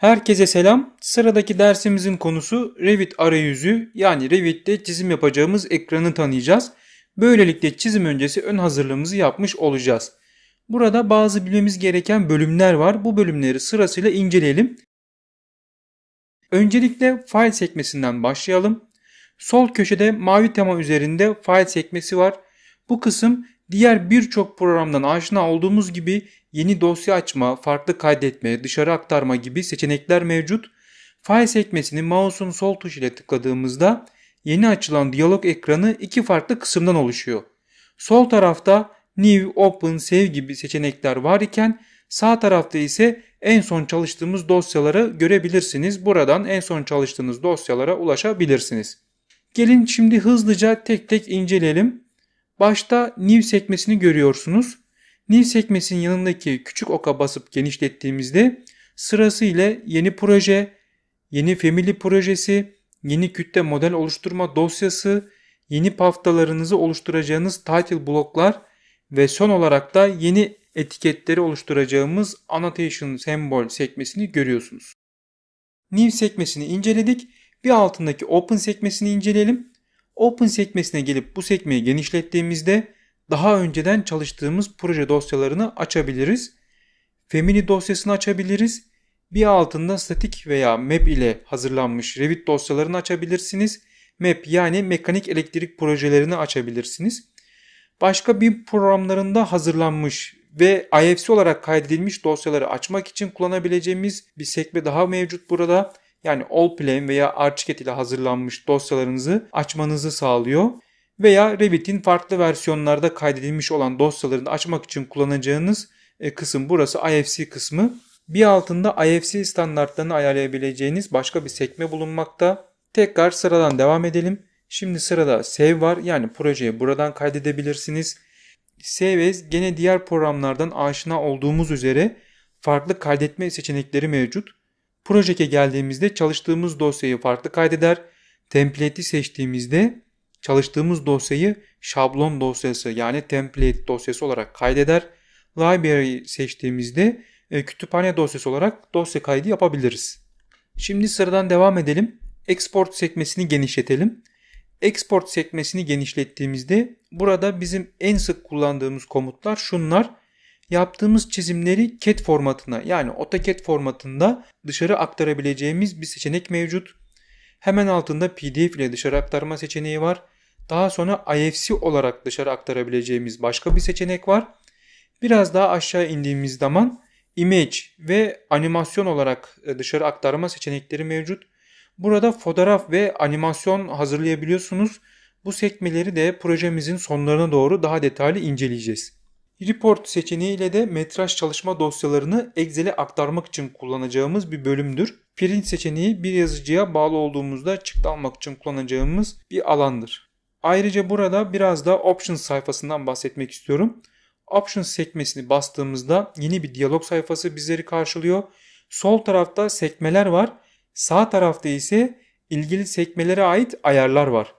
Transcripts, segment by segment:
Herkese selam. Sıradaki dersimizin konusu Revit arayüzü yani Revit'te çizim yapacağımız ekranı tanıyacağız. Böylelikle çizim öncesi ön hazırlığımızı yapmış olacağız. Burada bazı bilmemiz gereken bölümler var. Bu bölümleri sırasıyla inceleyelim. Öncelikle file sekmesinden başlayalım. Sol köşede mavi tema üzerinde file sekmesi var. Bu kısım diğer birçok programdan aşina olduğumuz gibi yeni dosya açma, farklı kaydetme, dışarı aktarma gibi seçenekler mevcut. File sekmesini mouse'un sol tuş ile tıkladığımızda yeni açılan diyalog ekranı iki farklı kısımdan oluşuyor. Sol tarafta New, Open, Save gibi seçenekler var iken sağ tarafta ise en son çalıştığımız dosyaları görebilirsiniz. Buradan en son çalıştığınız dosyalara ulaşabilirsiniz. Gelin şimdi hızlıca tek tek inceleyelim. Başta New sekmesini görüyorsunuz. New sekmesinin yanındaki küçük oka basıp genişlettiğimizde sırasıyla yeni proje, yeni family projesi, yeni kütle model oluşturma dosyası, yeni paftalarınızı oluşturacağınız title bloklar ve son olarak da yeni etiketleri oluşturacağımız annotation symbol sekmesini görüyorsunuz. New sekmesini inceledik. Bir altındaki open sekmesini inceleyelim. Open sekmesine gelip bu sekmeyi genişlettiğimizde daha önceden çalıştığımız proje dosyalarını açabiliriz. Femini dosyasını açabiliriz. Bir altında statik veya map ile hazırlanmış Revit dosyalarını açabilirsiniz. Map yani mekanik elektrik projelerini açabilirsiniz. Başka bir programlarında hazırlanmış ve IFC olarak kaydedilmiş dosyaları açmak için kullanabileceğimiz bir sekme daha mevcut burada. Yani Allplane veya Archicad ile hazırlanmış dosyalarınızı açmanızı sağlıyor veya Revit'in farklı versiyonlarda kaydedilmiş olan dosyalarını açmak için kullanacağınız e, kısım burası IFC kısmı. Bir altında IFC standartlarını ayarlayabileceğiniz başka bir sekme bulunmakta. Tekrar sıradan devam edelim. Şimdi sırada save var yani projeyi buradan kaydedebilirsiniz. Save as gene diğer programlardan aşina olduğumuz üzere farklı kaydetme seçenekleri mevcut. Projeke geldiğimizde çalıştığımız dosyayı farklı kaydeder. Template'i seçtiğimizde çalıştığımız dosyayı şablon dosyası yani template dosyası olarak kaydeder. Library seçtiğimizde e, kütüphane dosyası olarak dosya kaydı yapabiliriz. Şimdi sıradan devam edelim. Export sekmesini genişletelim. Export sekmesini genişlettiğimizde burada bizim en sık kullandığımız komutlar şunlar. Yaptığımız çizimleri CAD formatına yani AutoCAD formatında dışarı aktarabileceğimiz bir seçenek mevcut. Hemen altında pdf ile dışarı aktarma seçeneği var. Daha sonra IFC olarak dışarı aktarabileceğimiz başka bir seçenek var. Biraz daha aşağı indiğimiz zaman image ve animasyon olarak e, dışarı aktarma seçenekleri mevcut. Burada fotoğraf ve animasyon hazırlayabiliyorsunuz. Bu sekmeleri de projemizin sonlarına doğru daha detaylı inceleyeceğiz. Report seçeneği ile de metraj çalışma dosyalarını Excel'e aktarmak için kullanacağımız bir bölümdür. Print seçeneği bir yazıcıya bağlı olduğumuzda çıktı almak için kullanacağımız bir alandır. Ayrıca burada biraz da Options sayfasından bahsetmek istiyorum. Options sekmesini bastığımızda yeni bir diyalog sayfası bizleri karşılıyor. Sol tarafta sekmeler var. Sağ tarafta ise ilgili sekmelere ait ayarlar var.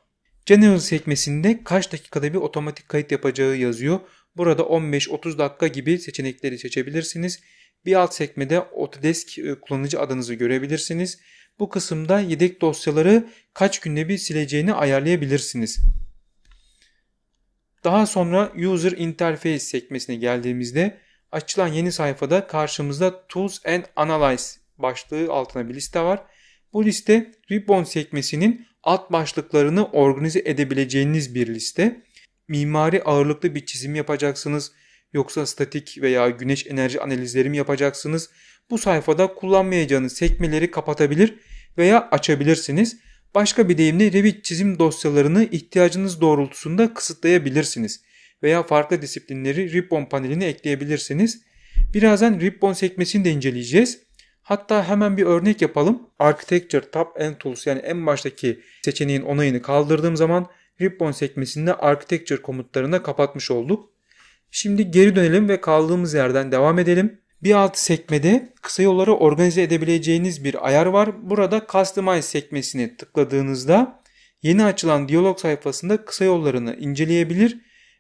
General sekmesinde kaç dakikada bir otomatik kayıt yapacağı yazıyor. Burada 15-30 dakika gibi seçenekleri seçebilirsiniz. Bir alt sekmede Autodesk e, kullanıcı adınızı görebilirsiniz. Bu kısımda yedek dosyaları kaç günde bir sileceğini ayarlayabilirsiniz. Daha sonra User Interface sekmesine geldiğimizde açılan yeni sayfada karşımızda Tools and Analyze başlığı altına bir liste var. Bu liste Ribbon sekmesinin alt başlıklarını organize edebileceğiniz bir liste mimari ağırlıklı bir çizim yapacaksınız yoksa statik veya güneş enerji analizleri mi yapacaksınız? Bu sayfada kullanmayacağınız sekmeleri kapatabilir veya açabilirsiniz. Başka bir deyimle Revit çizim dosyalarını ihtiyacınız doğrultusunda kısıtlayabilirsiniz veya farklı disiplinleri Ribbon paneline ekleyebilirsiniz. Birazdan Ribbon sekmesini de inceleyeceğiz. Hatta hemen bir örnek yapalım. Architecture Tab and Tools yani en baştaki seçeneğin onayını kaldırdığım zaman Ribbon sekmesinde Architecture komutlarına kapatmış olduk. Şimdi geri dönelim ve kaldığımız yerden devam edelim. Bir alt sekmede kısa yolları organize edebileceğiniz bir ayar var. Burada Customize sekmesini tıkladığınızda yeni açılan diyalog sayfasında kısa yollarını inceleyebilir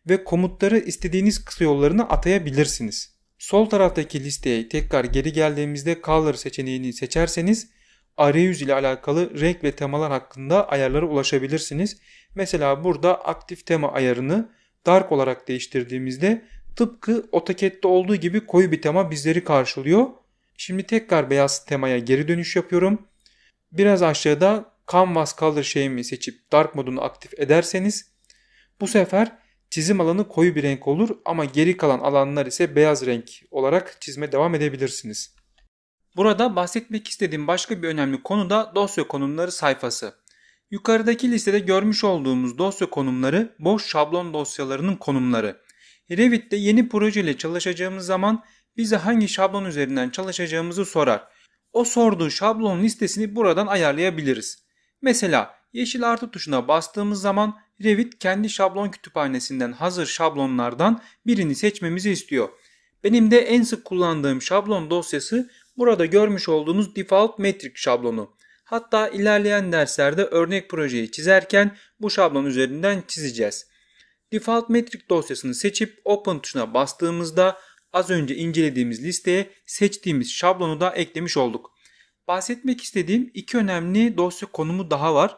ve komutları istediğiniz kısa yollarına atayabilirsiniz. Sol taraftaki listeye tekrar geri geldiğimizde Color seçeneğini seçerseniz arayüz ile alakalı renk ve temalar hakkında ayarlara ulaşabilirsiniz. Mesela burada aktif tema ayarını dark olarak değiştirdiğimizde tıpkı AutoCAD'de olduğu gibi koyu bir tema bizleri karşılıyor. Şimdi tekrar beyaz temaya geri dönüş yapıyorum. Biraz aşağıda Canvas Color şeyimi seçip Dark modunu aktif ederseniz bu sefer çizim alanı koyu bir renk olur ama geri kalan alanlar ise beyaz renk olarak çizme devam edebilirsiniz. Burada bahsetmek istediğim başka bir önemli konu da dosya konumları sayfası. Yukarıdaki listede görmüş olduğumuz dosya konumları boş şablon dosyalarının konumları. Revit'te yeni projeyle çalışacağımız zaman bize hangi şablon üzerinden çalışacağımızı sorar. O sorduğu şablon listesini buradan ayarlayabiliriz. Mesela yeşil artı tuşuna bastığımız zaman Revit kendi şablon kütüphanesinden hazır şablonlardan birini seçmemizi istiyor. Benim de en sık kullandığım şablon dosyası Burada görmüş olduğunuz default metrik şablonu. Hatta ilerleyen derslerde örnek projeyi çizerken bu şablon üzerinden çizeceğiz. Default metrik dosyasını seçip Open tuşuna bastığımızda az önce incelediğimiz listeye seçtiğimiz şablonu da eklemiş olduk. Bahsetmek istediğim iki önemli dosya konumu daha var.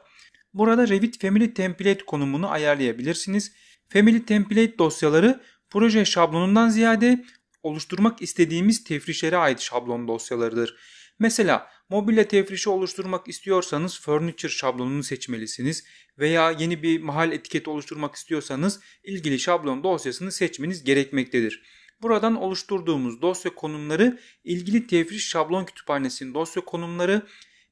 Burada Revit Family Template konumunu ayarlayabilirsiniz. Family Template dosyaları proje şablonundan ziyade oluşturmak istediğimiz tefrişlere ait şablon dosyalarıdır. Mesela mobilya tefrişi oluşturmak istiyorsanız furniture şablonunu seçmelisiniz veya yeni bir mahal etiketi oluşturmak istiyorsanız ilgili şablon dosyasını seçmeniz gerekmektedir. Buradan oluşturduğumuz dosya konumları ilgili tefriş şablon kütüphanesinin dosya konumları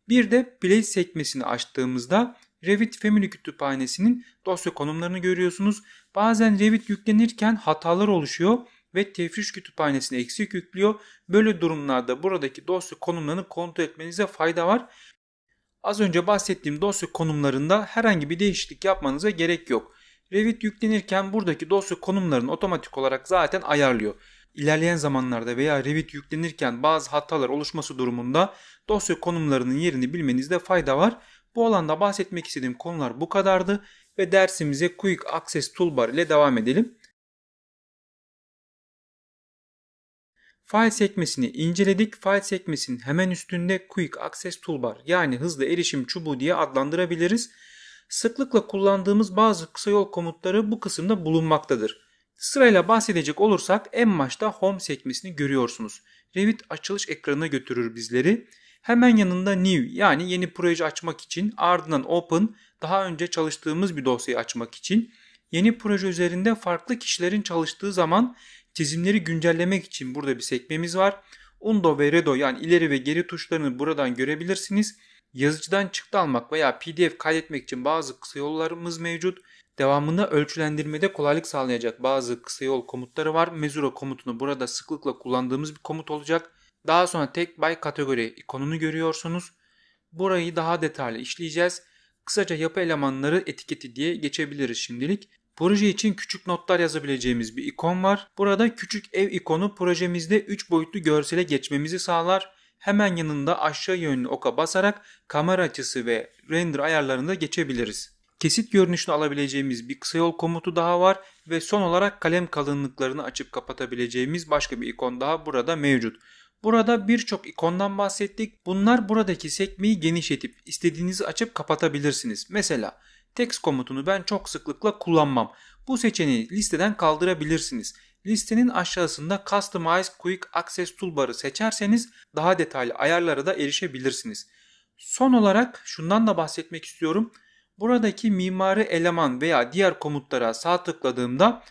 bir de play sekmesini açtığımızda Revit Family kütüphanesinin dosya konumlarını görüyorsunuz. Bazen Revit yüklenirken hatalar oluşuyor ve tefriş kütüphanesini eksik yüklüyor. Böyle durumlarda buradaki dosya konumlarını kontrol etmenize fayda var. Az önce bahsettiğim dosya konumlarında herhangi bir değişiklik yapmanıza gerek yok. Revit yüklenirken buradaki dosya konumlarını otomatik olarak zaten ayarlıyor. İlerleyen zamanlarda veya Revit yüklenirken bazı hatalar oluşması durumunda dosya konumlarının yerini bilmenizde fayda var. Bu alanda bahsetmek istediğim konular bu kadardı ve dersimize Quick Access Toolbar ile devam edelim. File sekmesini inceledik. File sekmesinin hemen üstünde Quick Access Toolbar yani hızlı erişim çubuğu diye adlandırabiliriz. Sıklıkla kullandığımız bazı kısa yol komutları bu kısımda bulunmaktadır. Sırayla bahsedecek olursak en başta Home sekmesini görüyorsunuz. Revit açılış ekranına götürür bizleri. Hemen yanında New yani yeni proje açmak için ardından Open daha önce çalıştığımız bir dosyayı açmak için. Yeni proje üzerinde farklı kişilerin çalıştığı zaman Çizimleri güncellemek için burada bir sekmemiz var. Undo ve Redo yani ileri ve geri tuşlarını buradan görebilirsiniz. Yazıcıdan çıktı almak veya PDF kaydetmek için bazı kısa yollarımız mevcut. Devamında ölçülendirmede kolaylık sağlayacak bazı kısa yol komutları var. Mezura komutunu burada sıklıkla kullandığımız bir komut olacak. Daha sonra tek by kategori ikonunu görüyorsunuz. Burayı daha detaylı işleyeceğiz. Kısaca yapı elemanları etiketi diye geçebiliriz şimdilik. Proje için küçük notlar yazabileceğimiz bir ikon var. Burada küçük ev ikonu projemizde 3 boyutlu görsele geçmemizi sağlar. Hemen yanında aşağı yönlü oka basarak kamera açısı ve render ayarlarında geçebiliriz. Kesit görünüşünü alabileceğimiz bir kısa yol komutu daha var ve son olarak kalem kalınlıklarını açıp kapatabileceğimiz başka bir ikon daha burada mevcut. Burada birçok ikondan bahsettik. Bunlar buradaki sekmeyi genişletip istediğinizi açıp kapatabilirsiniz. Mesela Text komutunu ben çok sıklıkla kullanmam. Bu seçeneği listeden kaldırabilirsiniz. Listenin aşağısında Customize Quick Access Toolbar'ı seçerseniz daha detaylı ayarlara da erişebilirsiniz. Son olarak şundan da bahsetmek istiyorum. Buradaki mimari eleman veya diğer komutlara sağ tıkladığımda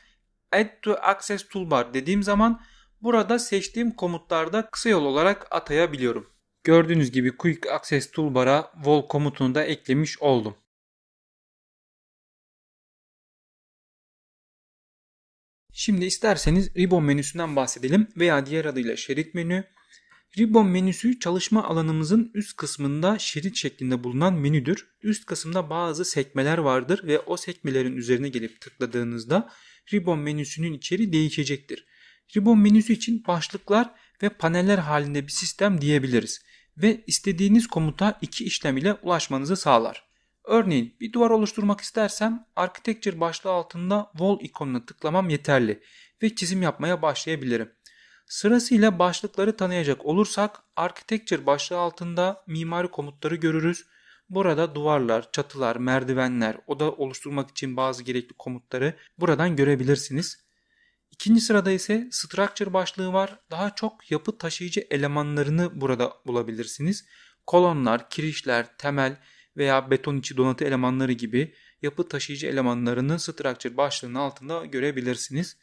Add to Access Toolbar dediğim zaman burada seçtiğim komutlarda kısa yol olarak atayabiliyorum. Gördüğünüz gibi Quick Access Toolbar'a Vol komutunu da eklemiş oldum. Şimdi isterseniz ribbon menüsünden bahsedelim veya diğer adıyla şerit menü. Ribbon menüsü çalışma alanımızın üst kısmında şerit şeklinde bulunan menüdür. Üst kısımda bazı sekmeler vardır ve o sekmelerin üzerine gelip tıkladığınızda ribbon menüsünün içeri değişecektir. Ribbon menüsü için başlıklar ve paneller halinde bir sistem diyebiliriz ve istediğiniz komuta iki işlem ile ulaşmanızı sağlar. Örneğin bir duvar oluşturmak istersem Architecture başlığı altında Wall ikonuna tıklamam yeterli ve çizim yapmaya başlayabilirim. Sırasıyla başlıkları tanıyacak olursak Architecture başlığı altında mimari komutları görürüz. Burada duvarlar, çatılar, merdivenler, oda oluşturmak için bazı gerekli komutları buradan görebilirsiniz. İkinci sırada ise structure başlığı var. Daha çok yapı taşıyıcı elemanlarını burada bulabilirsiniz. Kolonlar, kirişler, temel, veya beton içi donatı elemanları gibi yapı taşıyıcı elemanlarını structure başlığının altında görebilirsiniz.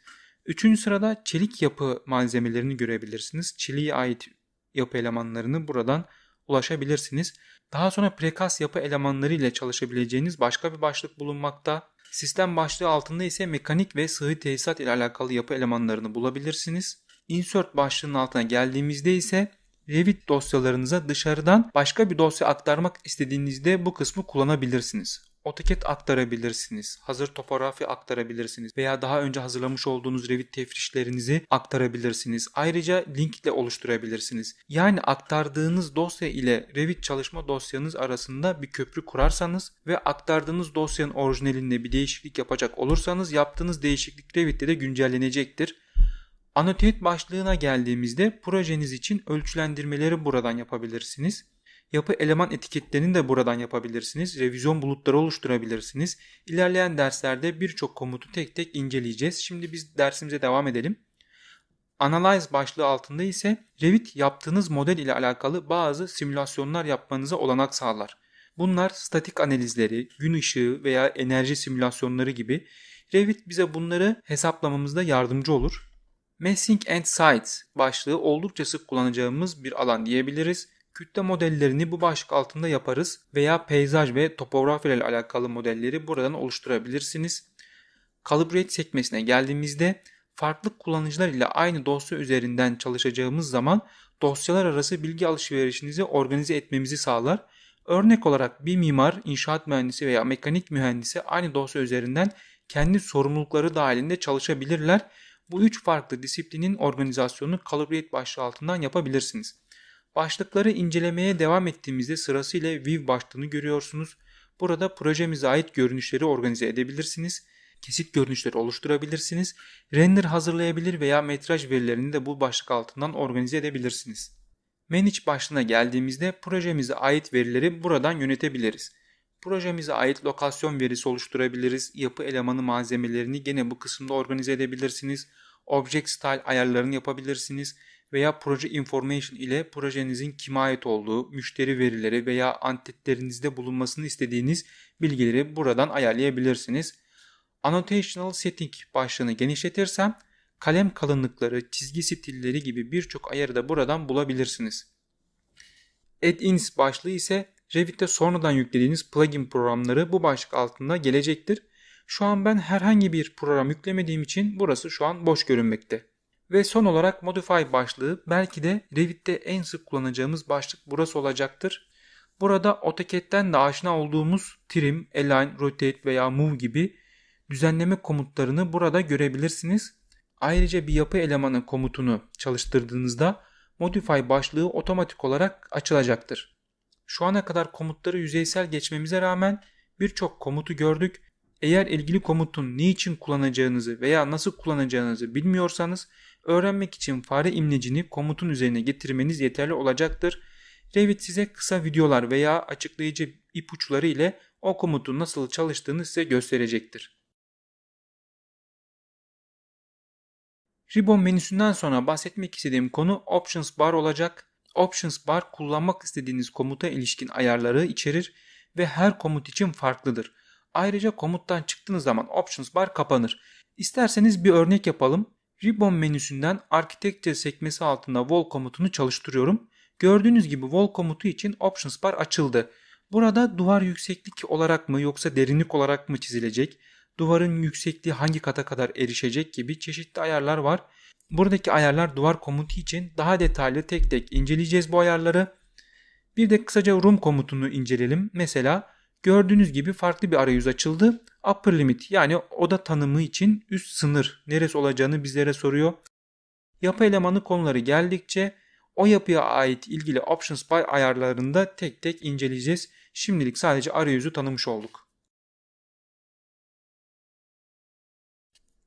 Üçüncü sırada çelik yapı malzemelerini görebilirsiniz. Çeliğe ait yapı elemanlarını buradan ulaşabilirsiniz. Daha sonra precast yapı elemanları ile çalışabileceğiniz başka bir başlık bulunmakta. Sistem başlığı altında ise mekanik ve sıhhi tesisat ile alakalı yapı elemanlarını bulabilirsiniz. Insert başlığının altına geldiğimizde ise Revit dosyalarınıza dışarıdan başka bir dosya aktarmak istediğinizde bu kısmı kullanabilirsiniz. AutoCAD aktarabilirsiniz, hazır topografi aktarabilirsiniz veya daha önce hazırlamış olduğunuz Revit tefrişlerinizi aktarabilirsiniz. Ayrıca link ile oluşturabilirsiniz. Yani aktardığınız dosya ile Revit çalışma dosyanız arasında bir köprü kurarsanız ve aktardığınız dosyanın orijinalinde bir değişiklik yapacak olursanız yaptığınız değişiklik Revit'te de güncellenecektir. Anotet başlığına geldiğimizde projeniz için ölçülendirmeleri buradan yapabilirsiniz. Yapı eleman etiketlerini de buradan yapabilirsiniz. Revizyon bulutları oluşturabilirsiniz. İlerleyen derslerde birçok komutu tek tek inceleyeceğiz. Şimdi biz dersimize devam edelim. Analyze başlığı altında ise Revit yaptığınız model ile alakalı bazı simülasyonlar yapmanıza olanak sağlar. Bunlar statik analizleri, gün ışığı veya enerji simülasyonları gibi. Revit bize bunları hesaplamamızda yardımcı olur. Messing and Sites başlığı oldukça sık kullanacağımız bir alan diyebiliriz. Kütle modellerini bu başlık altında yaparız veya peyzaj ve topografi ile alakalı modelleri buradan oluşturabilirsiniz. Calibrate sekmesine geldiğimizde farklı kullanıcılar ile aynı dosya üzerinden çalışacağımız zaman dosyalar arası bilgi alışverişinizi organize etmemizi sağlar. Örnek olarak bir mimar, inşaat mühendisi veya mekanik mühendisi aynı dosya üzerinden kendi sorumlulukları dahilinde çalışabilirler bu üç farklı disiplinin organizasyonunu Calibrate başlığı altından yapabilirsiniz. Başlıkları incelemeye devam ettiğimizde sırasıyla View başlığını görüyorsunuz. Burada projemize ait görünüşleri organize edebilirsiniz. Kesit görünüşleri oluşturabilirsiniz. Render hazırlayabilir veya metraj verilerini de bu başlık altından organize edebilirsiniz. Manage başlığına geldiğimizde projemize ait verileri buradan yönetebiliriz. Projemize ait lokasyon verisi oluşturabiliriz. Yapı elemanı malzemelerini gene bu kısımda organize edebilirsiniz. Object style ayarlarını yapabilirsiniz veya proje information ile projenizin kime ait olduğu, müşteri verileri veya antetlerinizde bulunmasını istediğiniz bilgileri buradan ayarlayabilirsiniz. Annotational setting başlığını genişletirsem kalem kalınlıkları, çizgi stilleri gibi birçok ayarı da buradan bulabilirsiniz. Add-ins başlığı ise Revit'te sonradan yüklediğiniz plugin programları bu başlık altında gelecektir. Şu an ben herhangi bir program yüklemediğim için burası şu an boş görünmekte. Ve son olarak Modify başlığı belki de Revit'te en sık kullanacağımız başlık burası olacaktır. Burada AutoCAD'den de aşina olduğumuz trim, align, rotate veya move gibi düzenleme komutlarını burada görebilirsiniz. Ayrıca bir yapı elemanı komutunu çalıştırdığınızda Modify başlığı otomatik olarak açılacaktır. Şu ana kadar komutları yüzeysel geçmemize rağmen birçok komutu gördük. Eğer ilgili komutun niçin kullanacağınızı veya nasıl kullanacağınızı bilmiyorsanız öğrenmek için fare imlecini komutun üzerine getirmeniz yeterli olacaktır. Revit size kısa videolar veya açıklayıcı ipuçları ile o komutun nasıl çalıştığını size gösterecektir. Ribbon menüsünden sonra bahsetmek istediğim konu Options Bar olacak. Options bar kullanmak istediğiniz komuta ilişkin ayarları içerir ve her komut için farklıdır. Ayrıca komuttan çıktığınız zaman Options bar kapanır. İsterseniz bir örnek yapalım. Ribbon menüsünden Architecture sekmesi altında Wall komutunu çalıştırıyorum. Gördüğünüz gibi Wall komutu için Options bar açıldı. Burada duvar yükseklik olarak mı yoksa derinlik olarak mı çizilecek, duvarın yüksekliği hangi kata kadar erişecek gibi çeşitli ayarlar var Buradaki ayarlar duvar komutu için daha detaylı tek tek inceleyeceğiz bu ayarları. Bir de kısaca room komutunu inceleyelim. Mesela gördüğünüz gibi farklı bir arayüz açıldı. Upper limit yani oda tanımı için üst sınır neresi olacağını bizlere soruyor. Yapı elemanı konuları geldikçe o yapıya ait ilgili options by ayarlarında tek tek inceleyeceğiz. Şimdilik sadece arayüzü tanımış olduk.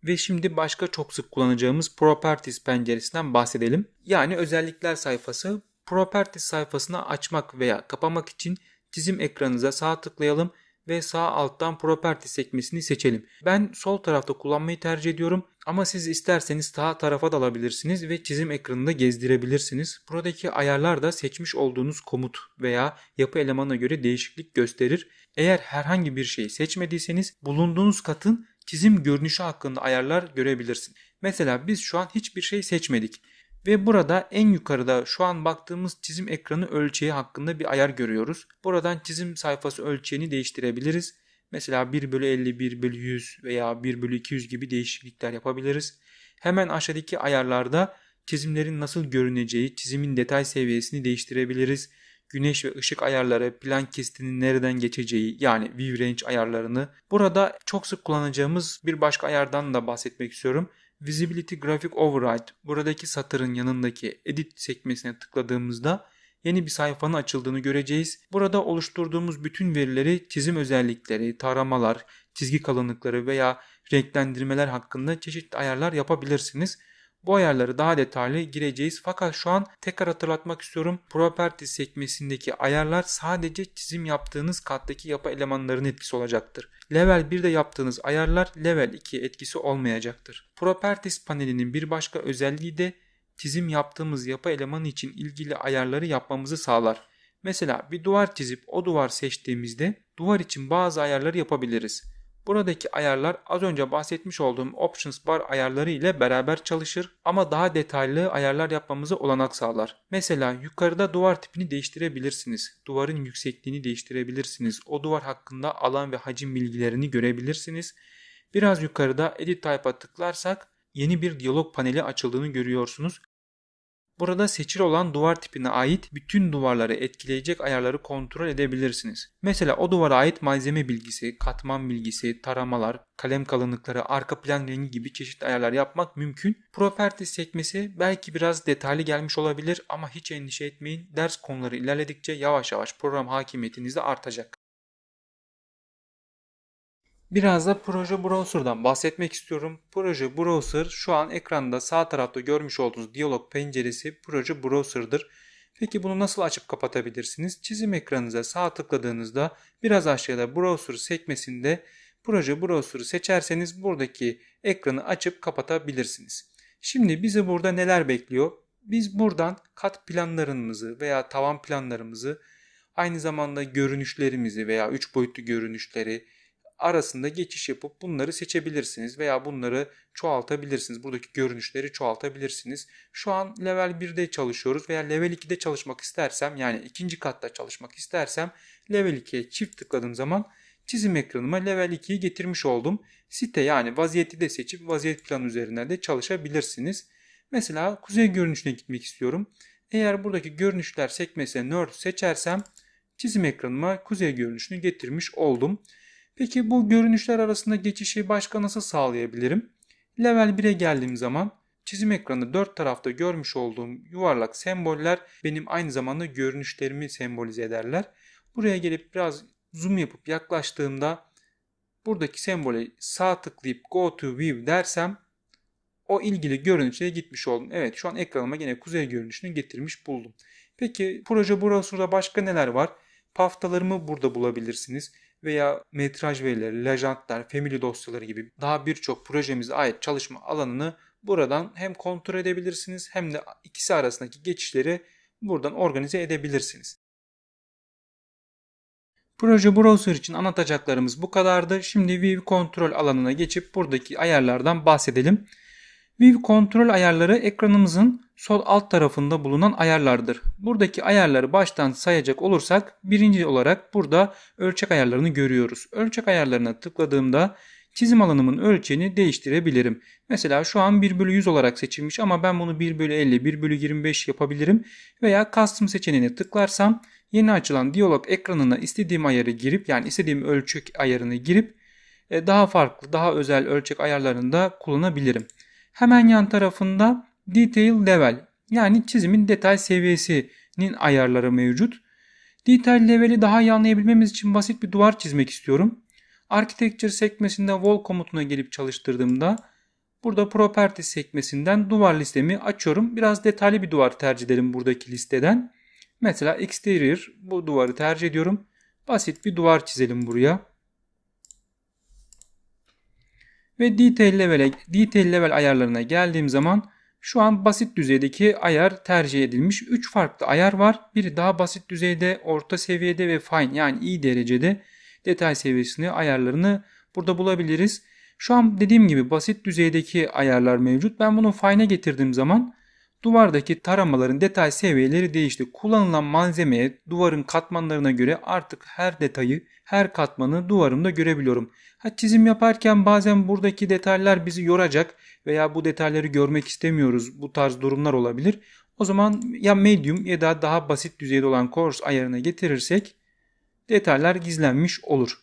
Ve şimdi başka çok sık kullanacağımız Properties penceresinden bahsedelim. Yani özellikler sayfası. Properties sayfasını açmak veya kapamak için çizim ekranınıza sağ tıklayalım ve sağ alttan Properties sekmesini seçelim. Ben sol tarafta kullanmayı tercih ediyorum ama siz isterseniz sağ tarafa da alabilirsiniz ve çizim ekranında gezdirebilirsiniz. Buradaki ayarlar da seçmiş olduğunuz komut veya yapı elemanına göre değişiklik gösterir. Eğer herhangi bir şeyi seçmediyseniz bulunduğunuz katın çizim görünüşü hakkında ayarlar görebilirsin. Mesela biz şu an hiçbir şey seçmedik ve burada en yukarıda şu an baktığımız çizim ekranı ölçeği hakkında bir ayar görüyoruz. Buradan çizim sayfası ölçeğini değiştirebiliriz. Mesela 1 bölü 50, 1 bölü 100 veya 1 bölü 200 gibi değişiklikler yapabiliriz. Hemen aşağıdaki ayarlarda çizimlerin nasıl görüneceği, çizimin detay seviyesini değiştirebiliriz güneş ve ışık ayarları, plan kestinin nereden geçeceği yani viewrange ayarlarını. Burada çok sık kullanacağımız bir başka ayardan da bahsetmek istiyorum. Visibility Graphic Override buradaki satırın yanındaki edit sekmesine tıkladığımızda yeni bir sayfanın açıldığını göreceğiz. Burada oluşturduğumuz bütün verileri çizim özellikleri, taramalar, çizgi kalınlıkları veya renklendirmeler hakkında çeşitli ayarlar yapabilirsiniz. Bu ayarları daha detaylı gireceğiz fakat şu an tekrar hatırlatmak istiyorum. Property sekmesindeki ayarlar sadece çizim yaptığınız kattaki yapı elemanlarının etkisi olacaktır. Level 1'de yaptığınız ayarlar level 2 etkisi olmayacaktır. Properties panelinin bir başka özelliği de çizim yaptığımız yapı elemanı için ilgili ayarları yapmamızı sağlar. Mesela bir duvar çizip o duvar seçtiğimizde duvar için bazı ayarları yapabiliriz. Buradaki ayarlar az önce bahsetmiş olduğum options bar ayarları ile beraber çalışır ama daha detaylı ayarlar yapmamızı olanak sağlar. Mesela yukarıda duvar tipini değiştirebilirsiniz. Duvarın yüksekliğini değiştirebilirsiniz. O duvar hakkında alan ve hacim bilgilerini görebilirsiniz. Biraz yukarıda edit type'a tıklarsak yeni bir diyalog paneli açıldığını görüyorsunuz. Burada seçili olan duvar tipine ait bütün duvarları etkileyecek ayarları kontrol edebilirsiniz. Mesela o duvara ait malzeme bilgisi, katman bilgisi, taramalar, kalem kalınlıkları, arka plan rengi gibi çeşitli ayarlar yapmak mümkün. Properties sekmesi belki biraz detaylı gelmiş olabilir ama hiç endişe etmeyin. Ders konuları ilerledikçe yavaş yavaş program hakimiyetiniz de artacak. Biraz da Proje Browser'dan bahsetmek istiyorum. Proje Browser şu an ekranda sağ tarafta görmüş olduğunuz diyalog penceresi Proje Browser'dır. Peki bunu nasıl açıp kapatabilirsiniz? Çizim ekranınıza sağ tıkladığınızda biraz aşağıda Browser sekmesinde Proje Browser'ı seçerseniz buradaki ekranı açıp kapatabilirsiniz. Şimdi bizi burada neler bekliyor? Biz buradan kat planlarımızı veya tavan planlarımızı aynı zamanda görünüşlerimizi veya 3 boyutlu görünüşleri arasında geçiş yapıp bunları seçebilirsiniz veya bunları çoğaltabilirsiniz. Buradaki görünüşleri çoğaltabilirsiniz. Şu an level 1'de çalışıyoruz veya level 2'de çalışmak istersem yani ikinci katta çalışmak istersem level 2'ye çift tıkladığım zaman çizim ekranıma level 2'yi getirmiş oldum. Site yani vaziyeti de seçip vaziyet planı üzerinden de çalışabilirsiniz. Mesela kuzey görünüşüne gitmek istiyorum. Eğer buradaki görünüşler sekmesine nerd seçersem çizim ekranıma kuzey görünüşünü getirmiş oldum. Peki bu görünüşler arasında geçişi başka nasıl sağlayabilirim? Level 1'e geldiğim zaman çizim ekranı dört tarafta görmüş olduğum yuvarlak semboller benim aynı zamanda görünüşlerimi sembolize ederler. Buraya gelip biraz zoom yapıp yaklaştığımda buradaki sembole sağ tıklayıp go to view dersem o ilgili görünüşe gitmiş oldum. Evet şu an ekranıma yine kuzey görünüşünü getirmiş buldum. Peki proje browser'da başka neler var? Paftalarımı burada bulabilirsiniz veya metraj verileri, lajantlar, family dosyaları gibi daha birçok projemize ait çalışma alanını buradan hem kontrol edebilirsiniz hem de ikisi arasındaki geçişleri buradan organize edebilirsiniz. Proje browser için anlatacaklarımız bu kadardı. Şimdi View Control alanına geçip buradaki ayarlardan bahsedelim. View Control ayarları ekranımızın sol alt tarafında bulunan ayarlardır. Buradaki ayarları baştan sayacak olursak birinci olarak burada ölçek ayarlarını görüyoruz. Ölçek ayarlarına tıkladığımda çizim alanımın ölçeğini değiştirebilirim. Mesela şu an 1 bölü 100 olarak seçilmiş ama ben bunu 1 bölü 50, 1 bölü 25 yapabilirim. Veya custom seçeneğine tıklarsam yeni açılan diyalog ekranına istediğim ayarı girip yani istediğim ölçek ayarını girip e, daha farklı, daha özel ölçek ayarlarını da kullanabilirim. Hemen yan tarafında Detail Level yani çizimin detay seviyesinin ayarları mevcut. Detail Level'i daha iyi anlayabilmemiz için basit bir duvar çizmek istiyorum. Architecture sekmesinde Wall komutuna gelip çalıştırdığımda burada Properties sekmesinden duvar listemi açıyorum. Biraz detaylı bir duvar tercih edelim buradaki listeden. Mesela Exterior bu duvarı tercih ediyorum. Basit bir duvar çizelim buraya. Ve Detail Level'e Detail Level ayarlarına geldiğim zaman şu an basit düzeydeki ayar tercih edilmiş. 3 farklı ayar var. Biri daha basit düzeyde, orta seviyede ve fine yani iyi derecede detay seviyesini ayarlarını burada bulabiliriz. Şu an dediğim gibi basit düzeydeki ayarlar mevcut. Ben bunu fine'e getirdiğim zaman Duvardaki taramaların detay seviyeleri değişti. Kullanılan malzemeye, duvarın katmanlarına göre artık her detayı, her katmanı duvarımda görebiliyorum. Ha çizim yaparken bazen buradaki detaylar bizi yoracak veya bu detayları görmek istemiyoruz. Bu tarz durumlar olabilir. O zaman ya medium ya da daha basit düzeyde olan coarse ayarına getirirsek detaylar gizlenmiş olur.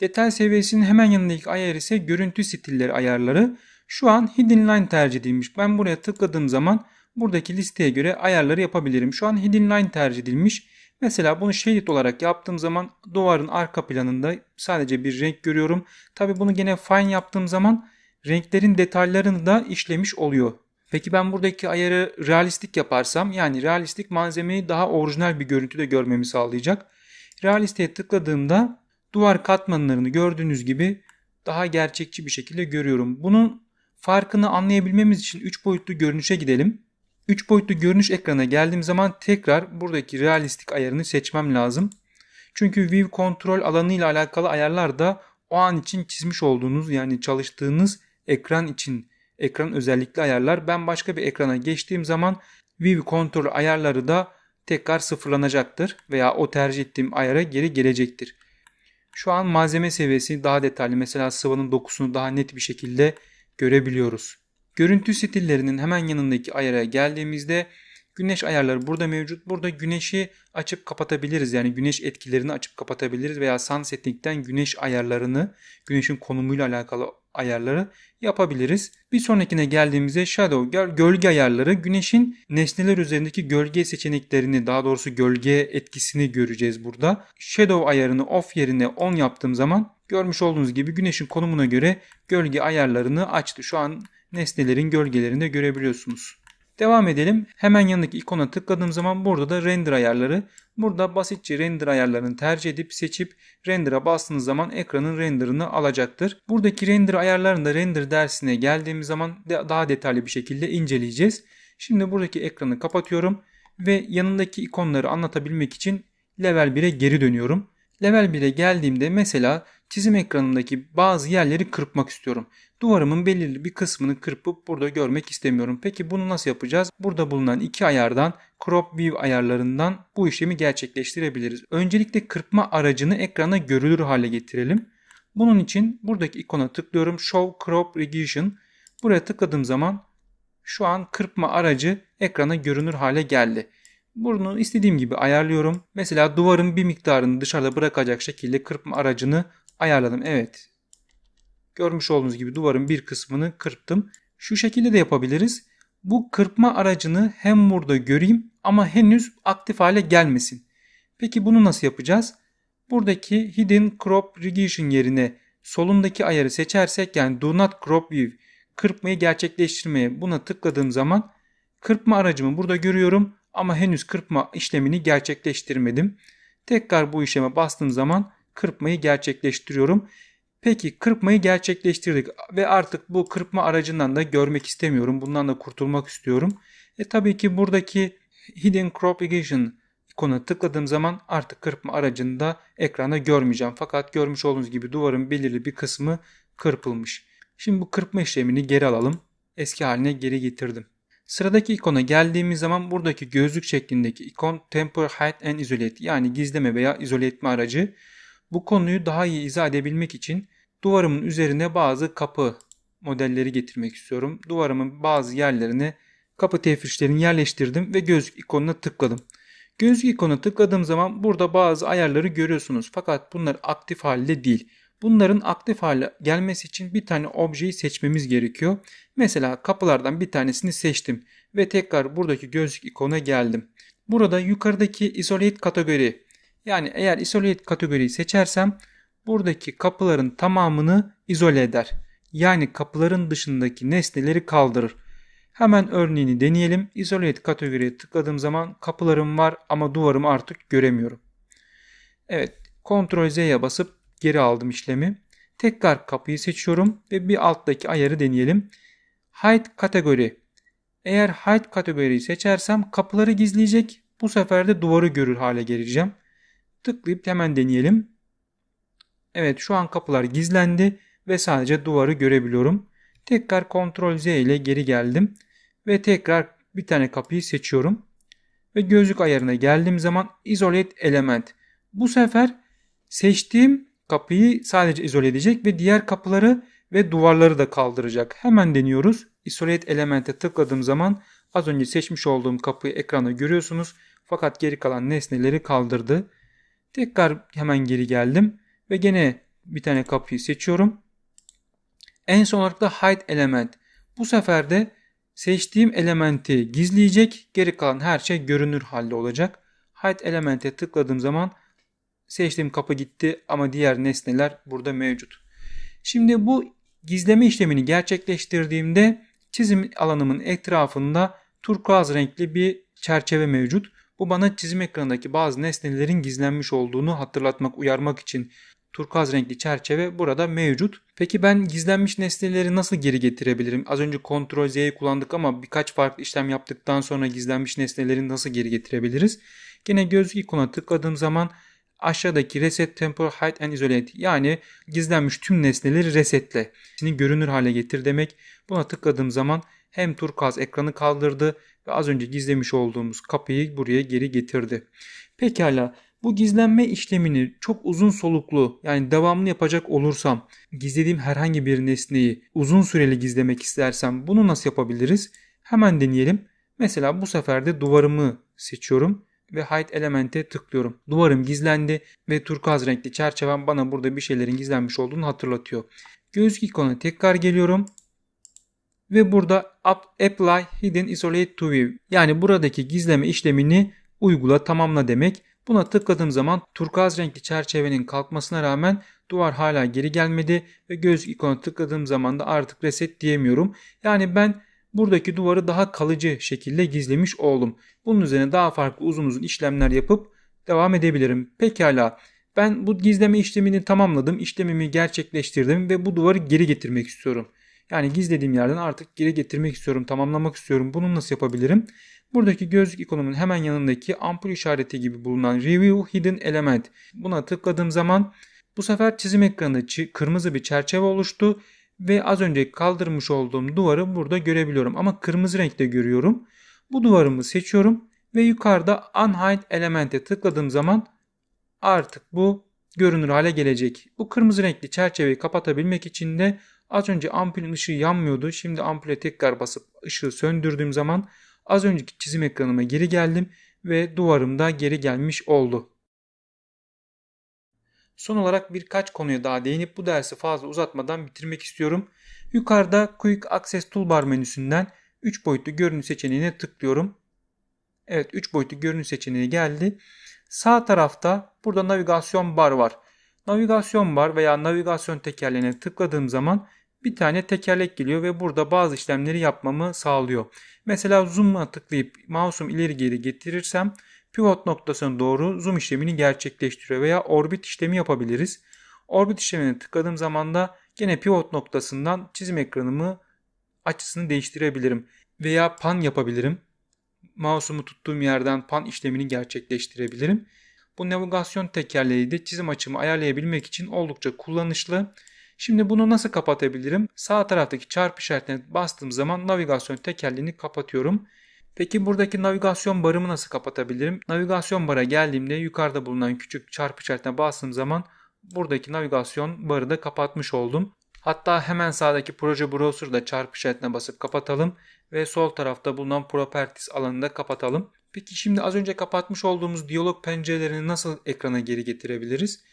Detay seviyesinin hemen yanındaki ayar ise görüntü stilleri ayarları. Şu an hidden line tercih edilmiş. Ben buraya tıkladığım zaman buradaki listeye göre ayarları yapabilirim. Şu an hidden line tercih edilmiş. Mesela bunu shaded olarak yaptığım zaman duvarın arka planında sadece bir renk görüyorum. Tabi bunu gene fine yaptığım zaman renklerin detaylarını da işlemiş oluyor. Peki ben buradaki ayarı realistik yaparsam yani realistik malzemeyi daha orijinal bir görüntüde görmemi sağlayacak. Realisteye tıkladığımda duvar katmanlarını gördüğünüz gibi daha gerçekçi bir şekilde görüyorum. Bunun farkını anlayabilmemiz için 3 boyutlu görünüşe gidelim. 3 boyutlu görünüş ekrana geldiğim zaman tekrar buradaki realistik ayarını seçmem lazım. Çünkü view kontrol alanı ile alakalı ayarlar da o an için çizmiş olduğunuz yani çalıştığınız ekran için ekran özellikli ayarlar. Ben başka bir ekrana geçtiğim zaman view kontrol ayarları da tekrar sıfırlanacaktır veya o tercih ettiğim ayara geri gelecektir. Şu an malzeme seviyesi daha detaylı mesela sıvanın dokusunu daha net bir şekilde görebiliyoruz. Görüntü stillerinin hemen yanındaki ayara geldiğimizde güneş ayarları burada mevcut. Burada güneşi açıp kapatabiliriz. Yani güneş etkilerini açıp kapatabiliriz veya sunsetting'den güneş ayarlarını güneşin konumuyla alakalı ayarları yapabiliriz. Bir sonrakine geldiğimizde shadow gölge ayarları güneşin nesneler üzerindeki gölge seçeneklerini daha doğrusu gölge etkisini göreceğiz burada. Shadow ayarını off yerine on yaptığım zaman görmüş olduğunuz gibi güneşin konumuna göre gölge ayarlarını açtı. Şu an nesnelerin gölgelerini de görebiliyorsunuz. Devam edelim. Hemen yanındaki ikona tıkladığım zaman burada da render ayarları. Burada basitçe render ayarlarını tercih edip seçip render'a bastığınız zaman ekranın renderını alacaktır. Buradaki render ayarlarında render dersine geldiğimiz zaman daha detaylı bir şekilde inceleyeceğiz. Şimdi buradaki ekranı kapatıyorum ve yanındaki ikonları anlatabilmek için level 1'e geri dönüyorum. Level 1'e geldiğimde mesela Çizim ekranındaki bazı yerleri kırpmak istiyorum. Duvarımın belirli bir kısmını kırpıp burada görmek istemiyorum. Peki bunu nasıl yapacağız? Burada bulunan iki ayardan crop view ayarlarından bu işlemi gerçekleştirebiliriz. Öncelikle kırpma aracını ekrana görülür hale getirelim. Bunun için buradaki ikona tıklıyorum. Show Crop Regression. Buraya tıkladığım zaman şu an kırpma aracı ekrana görünür hale geldi. Bunu istediğim gibi ayarlıyorum. Mesela duvarın bir miktarını dışarıda bırakacak şekilde kırpma aracını Ayarladım evet. Görmüş olduğunuz gibi duvarın bir kısmını kırptım. Şu şekilde de yapabiliriz. Bu kırpma aracını hem burada göreyim ama henüz aktif hale gelmesin. Peki bunu nasıl yapacağız? Buradaki Hidden Crop Regression yerine solundaki ayarı seçersek yani Do Not Crop View kırpmayı gerçekleştirmeye buna tıkladığım zaman kırpma aracımı burada görüyorum ama henüz kırpma işlemini gerçekleştirmedim. Tekrar bu işleme bastığım zaman kırpmayı gerçekleştiriyorum. Peki kırpmayı gerçekleştirdik ve artık bu kırpma aracından da görmek istemiyorum. Bundan da kurtulmak istiyorum. E tabii ki buradaki Hidden Crop Irrigation ikonuna tıkladığım zaman artık kırpma aracını da ekranda görmeyeceğim. Fakat görmüş olduğunuz gibi duvarın belirli bir kısmı kırpılmış. Şimdi bu kırpma işlemini geri alalım. Eski haline geri getirdim. Sıradaki ikona geldiğimiz zaman buradaki gözlük şeklindeki ikon Temper Hide and Isolate yani gizleme veya izole etme aracı. Bu konuyu daha iyi izah edebilmek için duvarımın üzerine bazı kapı modelleri getirmek istiyorum. Duvarımın bazı yerlerine kapı tefrişlerini yerleştirdim ve gözlük ikonuna tıkladım. Gözlük ikonuna tıkladığım zaman burada bazı ayarları görüyorsunuz fakat bunlar aktif halde değil. Bunların aktif hale gelmesi için bir tane objeyi seçmemiz gerekiyor. Mesela kapılardan bir tanesini seçtim ve tekrar buradaki gözlük ikona geldim. Burada yukarıdaki isolate kategori yani eğer isolate kategoriyi seçersem buradaki kapıların tamamını izole eder. Yani kapıların dışındaki nesneleri kaldırır. Hemen örneğini deneyelim. Isolate kategoriye tıkladığım zaman kapılarım var ama duvarımı artık göremiyorum. Evet Ctrl Z'ye basıp geri aldım işlemi. Tekrar kapıyı seçiyorum ve bir alttaki ayarı deneyelim. Hide kategori. Eğer hide kategoriyi seçersem kapıları gizleyecek. Bu sefer de duvarı görür hale geleceğim. Tıklayıp hemen deneyelim. Evet şu an kapılar gizlendi ve sadece duvarı görebiliyorum. Tekrar Ctrl Z ile geri geldim ve tekrar bir tane kapıyı seçiyorum. Ve gözlük ayarına geldiğim zaman Isolate Element. Bu sefer seçtiğim kapıyı sadece izole edecek ve diğer kapıları ve duvarları da kaldıracak. Hemen deniyoruz. Isolate Element'e tıkladığım zaman az önce seçmiş olduğum kapıyı ekrana görüyorsunuz. Fakat geri kalan nesneleri kaldırdı. Tekrar hemen geri geldim ve gene bir tane kapıyı seçiyorum. En son olarak da hide element. Bu sefer de seçtiğim elementi gizleyecek. Geri kalan her şey görünür halde olacak. Hide elemente tıkladığım zaman seçtiğim kapı gitti ama diğer nesneler burada mevcut. Şimdi bu gizleme işlemini gerçekleştirdiğimde çizim alanımın etrafında turkuaz renkli bir çerçeve mevcut. Bu bana çizim ekranındaki bazı nesnelerin gizlenmiş olduğunu hatırlatmak, uyarmak için turkuaz renkli çerçeve burada mevcut. Peki ben gizlenmiş nesneleri nasıl geri getirebilirim? Az önce Ctrl Z'yi kullandık ama birkaç farklı işlem yaptıktan sonra gizlenmiş nesneleri nasıl geri getirebiliriz? Yine gözlük ikona tıkladığım zaman aşağıdaki reset temporal Height and isolate yani gizlenmiş tüm nesneleri resetle. Şimdi görünür hale getir demek. Buna tıkladığım zaman hem turkuaz ekranı kaldırdı ve az önce gizlemiş olduğumuz kapıyı buraya geri getirdi. Pekala bu gizlenme işlemini çok uzun soluklu yani devamlı yapacak olursam gizlediğim herhangi bir nesneyi uzun süreli gizlemek istersem bunu nasıl yapabiliriz? Hemen deneyelim. Mesela bu sefer de duvarımı seçiyorum ve hide elemente tıklıyorum. Duvarım gizlendi ve turkuaz renkli çerçevem bana burada bir şeylerin gizlenmiş olduğunu hatırlatıyor. Göz ikonu tekrar geliyorum ve burada apply hidden isolate to view yani buradaki gizleme işlemini uygula tamamla demek. Buna tıkladığım zaman turkuaz renkli çerçevenin kalkmasına rağmen duvar hala geri gelmedi ve göz ikonu tıkladığım zaman da artık reset diyemiyorum. Yani ben buradaki duvarı daha kalıcı şekilde gizlemiş oldum. Bunun üzerine daha farklı uzun uzun işlemler yapıp devam edebilirim. Pekala ben bu gizleme işlemini tamamladım, işlemimi gerçekleştirdim ve bu duvarı geri getirmek istiyorum. Yani gizlediğim yerden artık geri getirmek istiyorum, tamamlamak istiyorum. Bunu nasıl yapabilirim? Buradaki gözlük ikonunun hemen yanındaki ampul işareti gibi bulunan Review Hidden Element. Buna tıkladığım zaman bu sefer çizim ekranında kırmızı bir çerçeve oluştu ve az önce kaldırmış olduğum duvarı burada görebiliyorum ama kırmızı renkte görüyorum. Bu duvarımı seçiyorum ve yukarıda Unhide elemente tıkladığım zaman artık bu görünür hale gelecek. Bu kırmızı renkli çerçeveyi kapatabilmek için de Az önce ampulün ışığı yanmıyordu. Şimdi ampule tekrar basıp ışığı söndürdüğüm zaman az önceki çizim ekranıma geri geldim ve duvarımda geri gelmiş oldu. Son olarak birkaç konuya daha değinip bu dersi fazla uzatmadan bitirmek istiyorum. Yukarıda Quick Access Toolbar menüsünden 3 boyutlu görünüm seçeneğine tıklıyorum. Evet 3 boyutlu görünüm seçeneği geldi. Sağ tarafta burada navigasyon bar var. Navigasyon bar veya navigasyon tekerleğine tıkladığım zaman bir tane tekerlek geliyor ve burada bazı işlemleri yapmamı sağlıyor. Mesela zoom'a tıklayıp mouse'um ileri geri getirirsem pivot noktasına doğru zoom işlemini gerçekleştiriyor veya orbit işlemi yapabiliriz. Orbit işlemini tıkladığım zaman da gene pivot noktasından çizim ekranımı açısını değiştirebilirim veya pan yapabilirim. Mouse'umu tuttuğum yerden pan işlemini gerçekleştirebilirim. Bu navigasyon tekerleği de çizim açımı ayarlayabilmek için oldukça kullanışlı. Şimdi bunu nasıl kapatabilirim? Sağ taraftaki çarpı işaretine bastığım zaman navigasyon tekerliğini kapatıyorum. Peki buradaki navigasyon barımı nasıl kapatabilirim? Navigasyon bara geldiğimde yukarıda bulunan küçük çarpı işaretine bastığım zaman buradaki navigasyon barı da kapatmış oldum. Hatta hemen sağdaki proje browser'da çarpı işaretine basıp kapatalım ve sol tarafta bulunan properties alanında kapatalım. Peki şimdi az önce kapatmış olduğumuz diyalog pencerelerini nasıl ekrana geri getirebiliriz?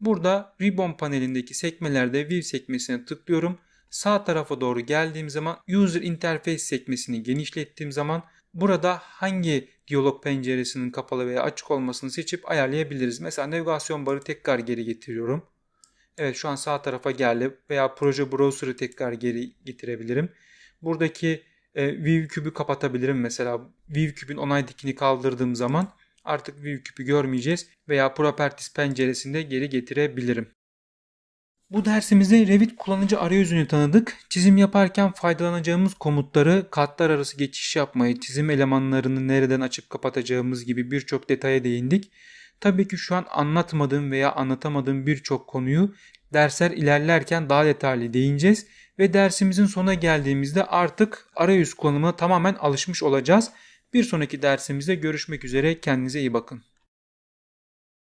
Burada ribbon panelindeki sekmelerde view sekmesine tıklıyorum. Sağ tarafa doğru geldiğim zaman user interface sekmesini genişlettiğim zaman burada hangi diyalog penceresinin kapalı veya açık olmasını seçip ayarlayabiliriz. Mesela navigasyon barı tekrar geri getiriyorum. Evet şu an sağ tarafa geldi veya proje browser'ı tekrar geri getirebilirim. Buradaki e, view kübü kapatabilirim mesela. View kübün onay dikini kaldırdığım zaman Artık view küpü görmeyeceğiz veya properties penceresinde geri getirebilirim. Bu dersimizde Revit kullanıcı arayüzünü tanıdık. Çizim yaparken faydalanacağımız komutları, katlar arası geçiş yapmayı, çizim elemanlarını nereden açıp kapatacağımız gibi birçok detaya değindik. Tabii ki şu an anlatmadığım veya anlatamadığım birçok konuyu dersler ilerlerken daha detaylı değineceğiz ve dersimizin sona geldiğimizde artık arayüz kullanımına tamamen alışmış olacağız. Bir sonraki dersimizde görüşmek üzere kendinize iyi bakın.